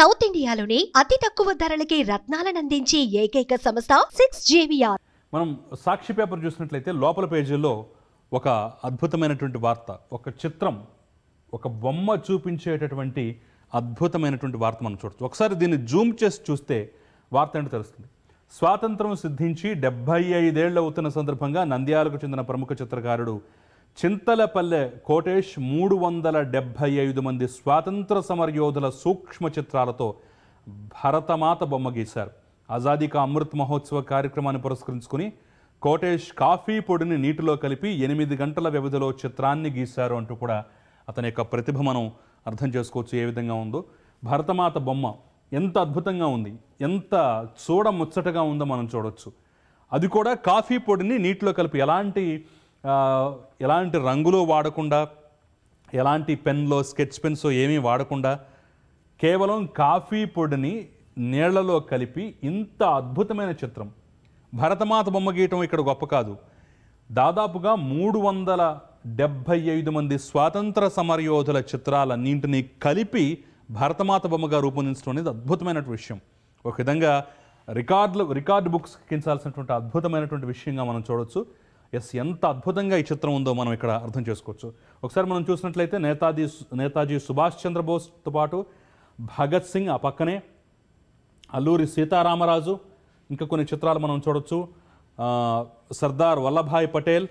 south ఇండియాలోని అతి తక్కువ ధరలకి రత్నాలను అందించే ఏకైక సంస్థ సిక్స్ జేవిఆర్ మనం సాక్షి పేపర్ చూసినట్లయితే లోపల పేజీలో ఒక అద్భుతమైనటువంటి వార్త ఒక చిత్రం ఒక బొమ్మ చూపించేటటువంటి అద్భుతమైనటువంటి వార్త మనం చూడొచ్చు ఒకసారి దీన్ని జూమ్ చేసి చూస్తే వార్త ఏంటో తెలుస్తుంది స్వాతంత్రం సిద్ధించి డెబ్బై ఐదేళ్ళు అవుతున్న సందర్భంగా నంద్యాలకు చెందిన ప్రముఖ చిత్రకారుడు చింతలపల్లె కోటేష్ మూడు వందల డెబ్భై ఐదు మంది స్వాతంత్ర సమరయోధుల సూక్ష్మ చిత్రాలతో భరతమాత బొమ్మ గీశారు ఆజాదీ కా అమృత్ మహోత్సవ కార్యక్రమాన్ని పురస్కరించుకుని కోటేష్ కాఫీ పొడిని నీటిలో కలిపి ఎనిమిది గంటల వ్యవధిలో చిత్రాన్ని గీశారు అంటూ కూడా అతని యొక్క ప్రతిభ మనం అర్థం చేసుకోవచ్చు ఏ విధంగా ఉందో భరతమాత బొమ్మ ఎంత అద్భుతంగా ఉంది ఎంత చూడ ముచ్చటగా ఉందో మనం చూడవచ్చు అది కూడా కాఫీ పొడిని నీటిలో కలిపి ఎలాంటి ఎలాంటి రంగులో వాడకుండా ఎలాంటి పెన్లో స్కెచ్ పెన్స్ ఏమీ వాడకుండా కేవలం కాఫీ పొడిని నీళ్లలో కలిపి ఇంత అద్భుతమైన చిత్రం భరతమాత బొమ్మ గీయటం ఇక్కడ గొప్ప కాదు దాదాపుగా మూడు వందల డెబ్భై ఐదు మంది స్వాతంత్ర సమరయోధుల చిత్రాలన్నింటినీ కలిపి భరతమాత బొమ్మగా రూపొందించడం అనేది అద్భుతమైన విషయం ఒక విధంగా రికార్డులు రికార్డు బుక్స్ కించాల్సినటువంటి అద్భుతమైనటువంటి విషయంగా మనం చూడవచ్చు ఎస్ ఎంత అద్భుతంగా ఈ చిత్రం ఉందో మనం ఇక్కడ అర్థం చేసుకోవచ్చు ఒకసారి మనం చూసినట్లయితే నేతాజీ నేతాజీ సుభాష్ చంద్రబోస్తో పాటు భగత్ సింగ్ ఆ పక్కనే అల్లూరి సీతారామరాజు ఇంకా కొన్ని చిత్రాలు మనం చూడొచ్చు సర్దార్ వల్లభాయ్ పటేల్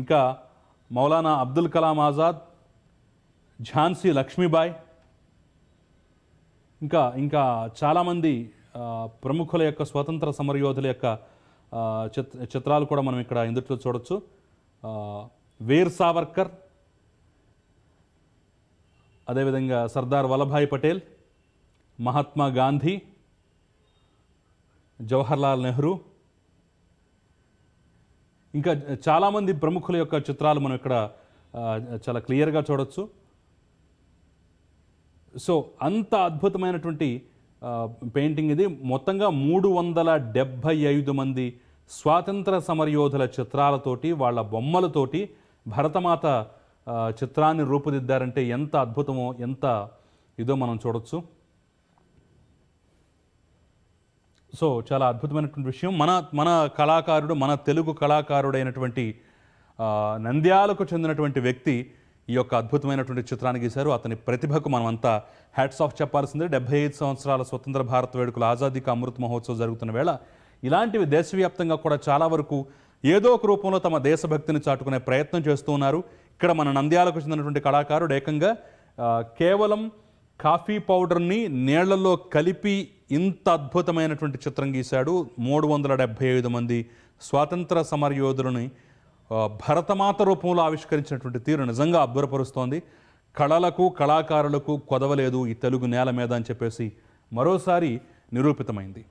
ఇంకా మౌలానా అబ్దుల్ కలాం ఆజాద్ ఝాన్సీ లక్ష్మీబాయ్ ఇంకా ఇంకా చాలామంది ప్రముఖుల యొక్క స్వతంత్ర సమరయోధుల యొక్క చిత్రాలు కూడా మనం ఇక్కడ ఇందుట్లో చూడొచ్చు వీర్ సావర్కర్ అదేవిధంగా సర్దార్ వల్లభాయ్ పటేల్ మహాత్మా గాంధీ జవహర్లాల్ నెహ్రూ ఇంకా చాలామంది ప్రముఖుల యొక్క చిత్రాలు మనం ఇక్కడ చాలా క్లియర్గా చూడొచ్చు సో అంత అద్భుతమైనటువంటి పెయింటింగ్ ఇది మొత్తంగా మూడు వందల డెబ్భై ఐదు మంది స్వాతంత్ర సమరయోధుల చిత్రాలతోటి వాళ్ళ బొమ్మలతోటి భరతమాత చిత్రాన్ని రూపుదిద్దారంటే ఎంత అద్భుతమో ఎంత ఇదో మనం చూడొచ్చు సో చాలా అద్భుతమైనటువంటి విషయం మన మన కళాకారుడు మన తెలుగు కళాకారుడైనటువంటి నంద్యాలకు చెందినటువంటి వ్యక్తి ఈ యొక్క అద్భుతమైనటువంటి చిత్రాన్ని గీశారు అతని ప్రతిభకు మనమంతా హ్యాట్స్ ఆఫ్ చెప్పాల్సిందే డెబ్బై ఐదు సంవత్సరాల స్వతంత్ర భారత వేడుకల ఆజాదీకి అమృత్ మహోత్సవం జరుగుతున్న వేళ ఇలాంటివి దేశవ్యాప్తంగా కూడా చాలా వరకు ఏదో ఒక రూపంలో తమ దేశభక్తిని చాటుకునే ప్రయత్నం చేస్తూ ఉన్నారు ఇక్కడ మన నంద్యాలకు చెందినటువంటి కళాకారుడు ఏకంగా కేవలం కాఫీ పౌడర్ని నీళ్లలో కలిపి ఇంత అద్భుతమైనటువంటి చిత్రం గీశాడు మూడు వందల డెబ్భై ఐదు మంది స్వాతంత్ర సమరయోధులని భరతమాత రూపంలో ఆవిష్కరించినటువంటి తీరు నిజంగా అబ్బురపరుస్తోంది కళలకు కళాకారులకు కొదవలేదు ఈ తెలుగు నేల మీద అని చెప్పేసి మరోసారి నిరూపితమైంది